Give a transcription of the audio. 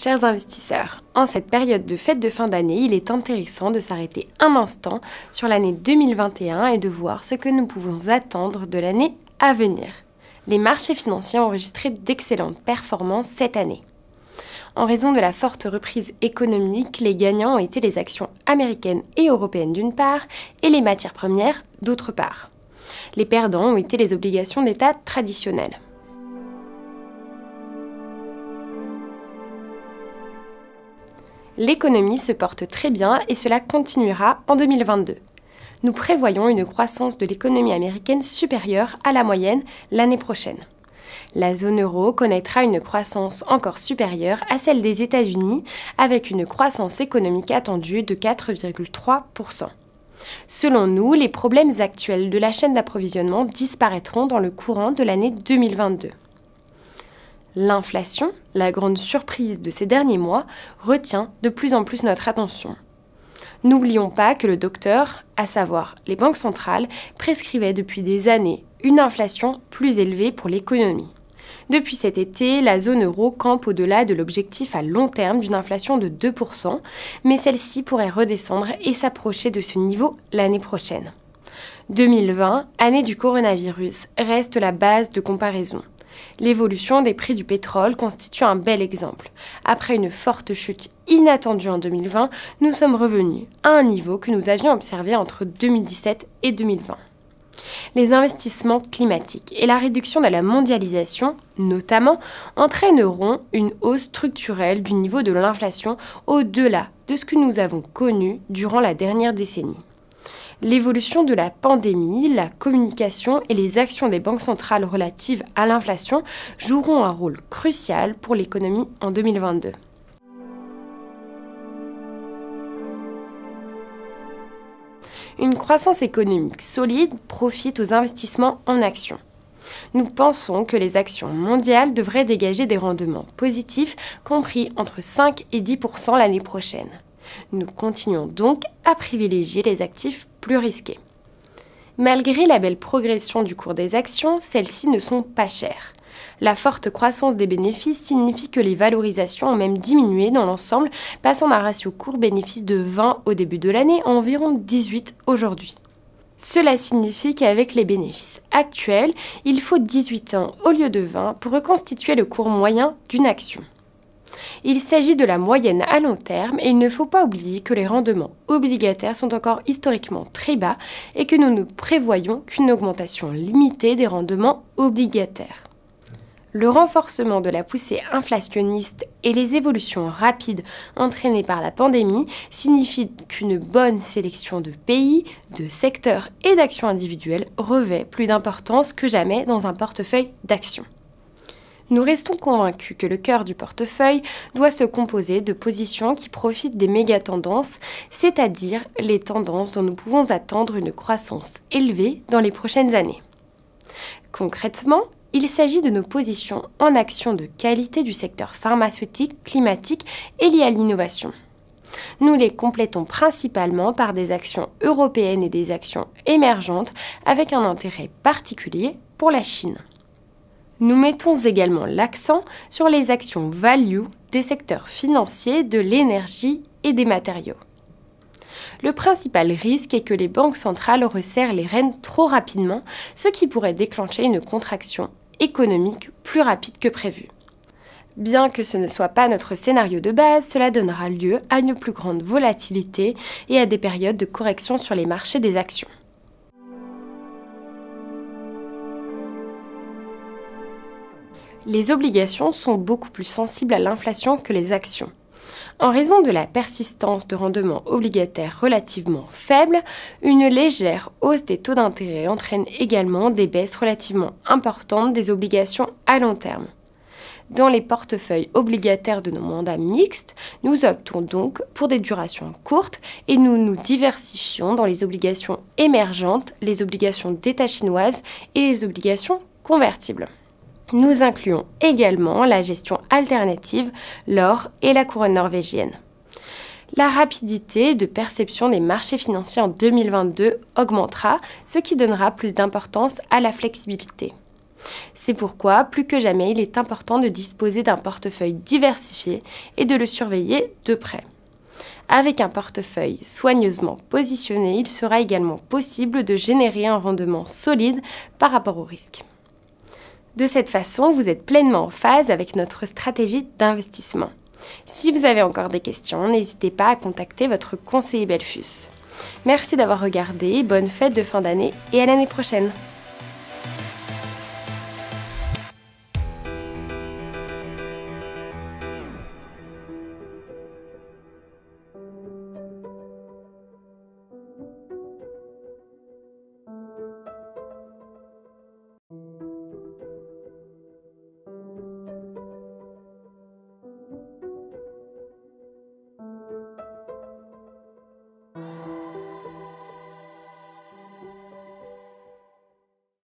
Chers investisseurs, en cette période de fête de fin d'année, il est intéressant de s'arrêter un instant sur l'année 2021 et de voir ce que nous pouvons attendre de l'année à venir. Les marchés financiers ont enregistré d'excellentes performances cette année. En raison de la forte reprise économique, les gagnants ont été les actions américaines et européennes d'une part et les matières premières d'autre part. Les perdants ont été les obligations d'État traditionnelles. l'économie se porte très bien et cela continuera en 2022. Nous prévoyons une croissance de l'économie américaine supérieure à la moyenne l'année prochaine. La zone euro connaîtra une croissance encore supérieure à celle des États-Unis avec une croissance économique attendue de 4,3%. Selon nous, les problèmes actuels de la chaîne d'approvisionnement disparaîtront dans le courant de l'année 2022. L'inflation, la grande surprise de ces derniers mois, retient de plus en plus notre attention. N'oublions pas que le docteur, à savoir les banques centrales, prescrivait depuis des années une inflation plus élevée pour l'économie. Depuis cet été, la zone euro campe au-delà de l'objectif à long terme d'une inflation de 2%, mais celle-ci pourrait redescendre et s'approcher de ce niveau l'année prochaine. 2020, année du coronavirus, reste la base de comparaison. L'évolution des prix du pétrole constitue un bel exemple. Après une forte chute inattendue en 2020, nous sommes revenus à un niveau que nous avions observé entre 2017 et 2020. Les investissements climatiques et la réduction de la mondialisation, notamment, entraîneront une hausse structurelle du niveau de l'inflation au-delà de ce que nous avons connu durant la dernière décennie l'évolution de la pandémie, la communication et les actions des banques centrales relatives à l'inflation joueront un rôle crucial pour l'économie en 2022. Une croissance économique solide profite aux investissements en actions. Nous pensons que les actions mondiales devraient dégager des rendements positifs compris entre 5 et 10 l'année prochaine. Nous continuons donc à privilégier les actifs plus risqué. Malgré la belle progression du cours des actions, celles-ci ne sont pas chères. La forte croissance des bénéfices signifie que les valorisations ont même diminué dans l'ensemble, passant d'un ratio court bénéfice de 20 au début de l'année à environ 18 aujourd'hui. Cela signifie qu'avec les bénéfices actuels, il faut 18 ans au lieu de 20 pour reconstituer le cours moyen d'une action. Il s'agit de la moyenne à long terme et il ne faut pas oublier que les rendements obligataires sont encore historiquement très bas et que nous ne prévoyons qu'une augmentation limitée des rendements obligataires. Le renforcement de la poussée inflationniste et les évolutions rapides entraînées par la pandémie signifient qu'une bonne sélection de pays, de secteurs et d'actions individuelles revêt plus d'importance que jamais dans un portefeuille d'actions. Nous restons convaincus que le cœur du portefeuille doit se composer de positions qui profitent des méga tendances, c'est-à-dire les tendances dont nous pouvons attendre une croissance élevée dans les prochaines années. Concrètement, il s'agit de nos positions en action de qualité du secteur pharmaceutique, climatique et lié à l'innovation. Nous les complétons principalement par des actions européennes et des actions émergentes avec un intérêt particulier pour la Chine. Nous mettons également l'accent sur les actions value des secteurs financiers, de l'énergie et des matériaux. Le principal risque est que les banques centrales resserrent les rênes trop rapidement, ce qui pourrait déclencher une contraction économique plus rapide que prévu. Bien que ce ne soit pas notre scénario de base, cela donnera lieu à une plus grande volatilité et à des périodes de correction sur les marchés des actions. les obligations sont beaucoup plus sensibles à l'inflation que les actions. En raison de la persistance de rendements obligataires relativement faibles, une légère hausse des taux d'intérêt entraîne également des baisses relativement importantes des obligations à long terme. Dans les portefeuilles obligataires de nos mandats mixtes, nous optons donc pour des durations courtes et nous nous diversifions dans les obligations émergentes, les obligations d'État chinoises et les obligations convertibles. Nous incluons également la gestion alternative, l'or et la couronne norvégienne. La rapidité de perception des marchés financiers en 2022 augmentera, ce qui donnera plus d'importance à la flexibilité. C'est pourquoi, plus que jamais, il est important de disposer d'un portefeuille diversifié et de le surveiller de près. Avec un portefeuille soigneusement positionné, il sera également possible de générer un rendement solide par rapport au risque. De cette façon, vous êtes pleinement en phase avec notre stratégie d'investissement. Si vous avez encore des questions, n'hésitez pas à contacter votre conseiller Belfus. Merci d'avoir regardé, bonne fête de fin d'année et à l'année prochaine